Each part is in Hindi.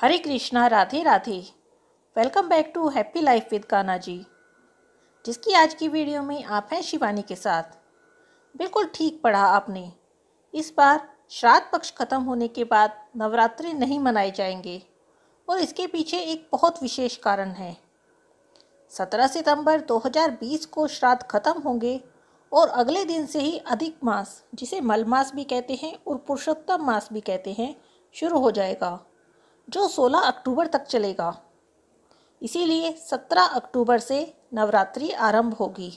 Hare Krishna Radhe Radhe welcome back to happy life with Kanha ji जिसकी आज की वीडियो में आप हैं शिवानी के साथ बिल्कुल ठीक पढ़ा आपने इस बार श्राद्ध पक्ष खत्म होने के बाद नवरात्रि नहीं मनाए जाएंगे और इसके पीछे एक बहुत विशेष कारण है 17 सितंबर 2020 को श्राद्ध खत्म होंगे और अगले दिन से ही अधिक मास जिसे मल मास भी कहते हैं और पुरुषोत्तम मास भी कहते हैं शुरू हो जाएगा जो 16 अक्टूबर तक चलेगा इसीलिए 17 अक्टूबर से नवरात्रि आरंभ होगी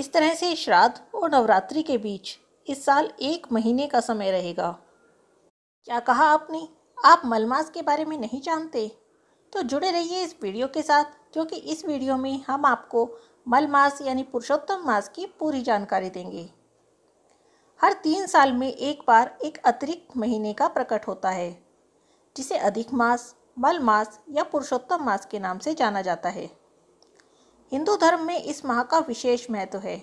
इस तरह से श्राद्ध और नवरात्रि के बीच इस साल एक महीने का समय रहेगा क्या कहा आपने आप मलमास के बारे में नहीं जानते तो जुड़े रहिए इस वीडियो के साथ क्योंकि इस वीडियो में हम आपको मल मास यानी पुरुषोत्तम मास की पूरी जानकारी देंगे हर तीन साल में एक बार एक अतिरिक्त महीने का प्रकट होता है जिसे अधिक मास मल मास या पुरुषोत्तम मास के नाम से जाना जाता है हिंदू धर्म में इस माह का विशेष महत्व है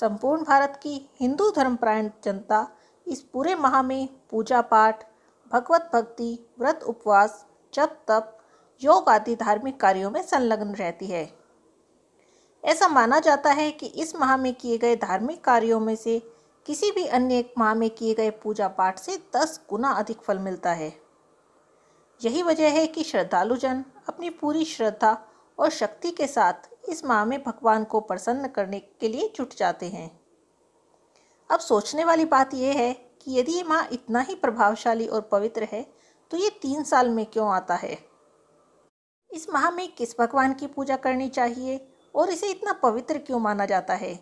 संपूर्ण भारत की हिंदू प्राण जनता इस पूरे माह में पूजा पाठ भगवत भक्ति व्रत उपवास जप तप योग आदि धार्मिक कार्यों में संलग्न रहती है ऐसा माना जाता है कि इस माह में किए गए धार्मिक कार्यों में से किसी भी अन्य माह में किए गए पूजा पाठ से दस गुना अधिक फल मिलता है यही वजह है कि श्रद्धालु जन अपनी पूरी श्रद्धा और शक्ति के साथ इस माह में भगवान को प्रसन्न करने के लिए जुट जाते हैं अब सोचने वाली बात यह है कि यदि ये माह इतना ही प्रभावशाली और पवित्र है तो ये तीन साल में क्यों आता है इस माह में किस भगवान की पूजा करनी चाहिए और इसे इतना पवित्र क्यों माना जाता है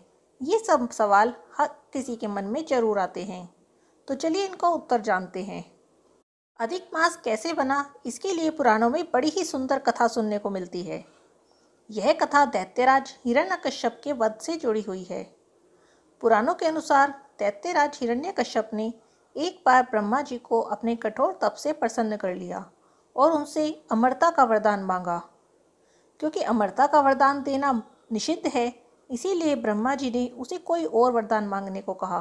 ये सब सवाल हर किसी के मन में ज़रूर आते हैं तो चलिए इनका उत्तर जानते हैं अधिक मास कैसे बना इसके लिए पुराणों में बड़ी ही सुंदर कथा सुनने को मिलती है यह कथा दैत्यराज हिरण्यकश्यप के वध से जुड़ी हुई है पुराणों के अनुसार दैत्यराज हिरण्यकश्यप ने एक बार ब्रह्मा जी को अपने कठोर तप से प्रसन्न कर लिया और उनसे अमरता का वरदान मांगा क्योंकि अमरता का वरदान देना निषिद्ध है इसीलिए ब्रह्मा जी ने उसे कोई और वरदान मांगने को कहा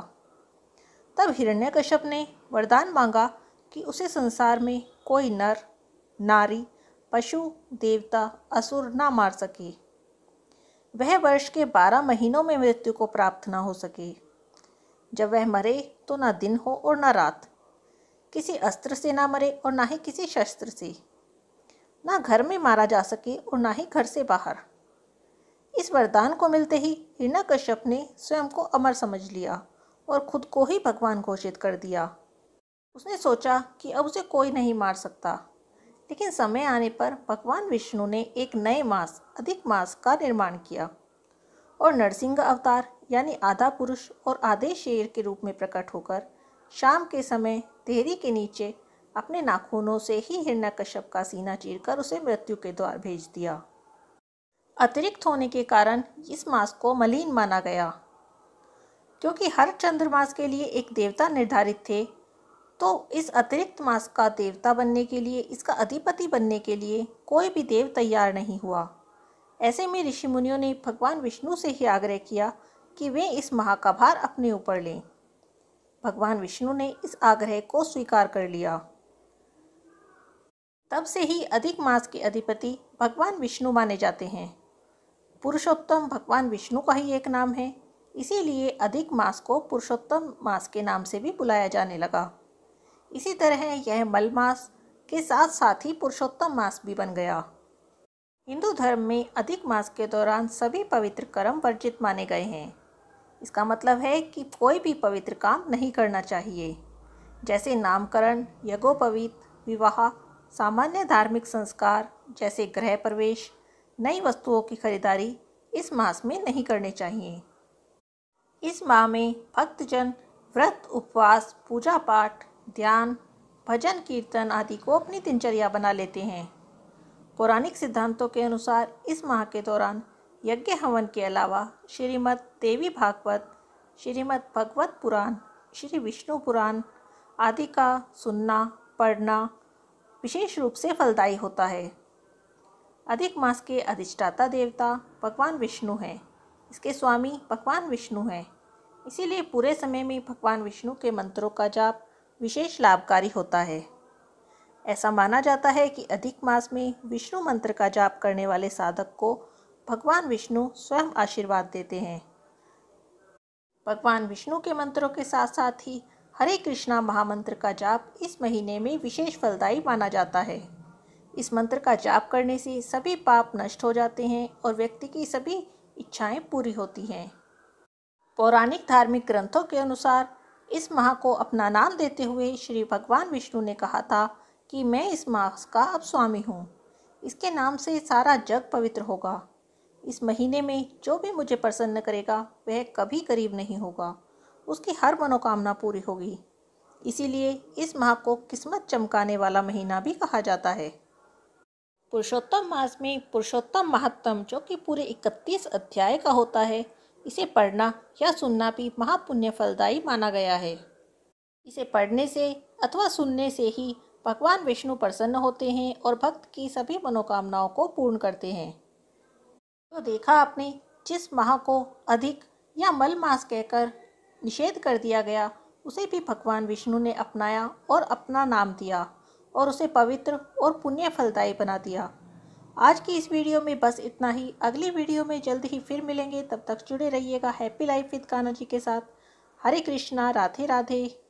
तब हिरण्यकश्यप ने वरदान मांगा कि उसे संसार में कोई नर नारी पशु देवता असुर ना मार सके वह वर्ष के बारह महीनों में मृत्यु को प्राप्त ना हो सके जब वह मरे तो ना दिन हो और ना रात किसी अस्त्र से ना मरे और ना ही किसी शस्त्र से ना घर में मारा जा सके और ना ही घर से बाहर इस वरदान को मिलते ही हिरणा कश्यप ने स्वयं को अमर समझ लिया और खुद को ही भगवान घोषित कर दिया उसने सोचा कि अब उसे कोई नहीं मार सकता लेकिन समय आने पर भगवान विष्णु ने एक नए मास अधिक मास का निर्माण किया और नरसिंह अवतार यानी आधा पुरुष और आधे शेर के रूप में प्रकट होकर शाम के समय देहरी के नीचे अपने नाखूनों से ही हिरण्यकश्यप का सीना चीरकर उसे मृत्यु के द्वार भेज दिया अतिरिक्त होने के कारण इस मास को मलिन माना गया क्योंकि हर चंद्रमास के लिए एक देवता निर्धारित थे तो इस अतिरिक्त मास का देवता बनने के लिए इसका अधिपति बनने के लिए कोई भी देव तैयार नहीं हुआ ऐसे में ऋषि मुनियों ने भगवान विष्णु से ही आग्रह किया कि वे इस महा का भार अपने ऊपर लें भगवान विष्णु ने इस आग्रह को स्वीकार कर लिया तब से ही अधिक मास के अधिपति भगवान विष्णु माने जाते हैं पुरुषोत्तम भगवान विष्णु का ही एक नाम है इसीलिए अधिक मास को पुरुषोत्तम मास के नाम से भी बुलाया जाने लगा इसी तरह यह मल मास के साथ साथ ही पुरुषोत्तम मास भी बन गया हिंदू धर्म में अधिक मास के दौरान सभी पवित्र कर्म वर्जित माने गए हैं इसका मतलब है कि कोई भी पवित्र काम नहीं करना चाहिए जैसे नामकरण यज्ञोपवीत विवाह सामान्य धार्मिक संस्कार जैसे गृह प्रवेश नई वस्तुओं की खरीदारी इस मास में नहीं करने चाहिए इस माह में भक्तजन व्रत उपवास पूजा पाठ ध्यान भजन कीर्तन आदि को अपनी दिनचर्या बना लेते हैं पौराणिक सिद्धांतों के अनुसार इस माह के दौरान यज्ञ हवन के अलावा श्रीमद् देवी भागवत श्रीमद् भगवत पुराण श्री विष्णु पुराण आदि का सुनना पढ़ना विशेष रूप से फलदायी होता है अधिक मास के अधिष्ठाता देवता भगवान विष्णु हैं इसके स्वामी भगवान विष्णु हैं इसीलिए पूरे समय में भगवान विष्णु के मंत्रों का जाप विशेष लाभकारी होता है ऐसा माना जाता है कि अधिक मास में विष्णु मंत्र का जाप करने वाले साधक को भगवान विष्णु स्वयं आशीर्वाद देते हैं भगवान विष्णु के मंत्रों के साथ साथ ही हरे कृष्णा महामंत्र का जाप इस महीने में विशेष फलदायी माना जाता है इस मंत्र का जाप करने से सभी पाप नष्ट हो जाते हैं और व्यक्ति की सभी इच्छाएं पूरी होती हैं पौराणिक धार्मिक ग्रंथों के अनुसार इस माह को अपना नाम देते हुए श्री भगवान विष्णु ने कहा था कि मैं इस माह का अब स्वामी हूँ इसके नाम से सारा जग पवित्र होगा इस महीने में जो भी मुझे प्रसन्न करेगा वह कभी करीब नहीं होगा उसकी हर मनोकामना पूरी होगी इसीलिए इस माह को किस्मत चमकाने वाला महीना भी कहा जाता है पुरुषोत्तम मास में पुरुषोत्तम महत्तम जो कि पूरे इकतीस अध्याय का होता है इसे पढ़ना या सुनना भी महापुण्य फलदायी माना गया है इसे पढ़ने से अथवा सुनने से ही भगवान विष्णु प्रसन्न होते हैं और भक्त की सभी मनोकामनाओं को पूर्ण करते हैं तो देखा आपने जिस माह को अधिक या मल मास कहकर निषेध कर दिया गया उसे भी भगवान विष्णु ने अपनाया और अपना नाम दिया और उसे पवित्र और पुण्य फलदायी बना दिया आज की इस वीडियो में बस इतना ही अगली वीडियो में जल्द ही फिर मिलेंगे तब तक जुड़े रहिएगा happy life with Kanha ji के साथ हरे कृष्णा राधे राधे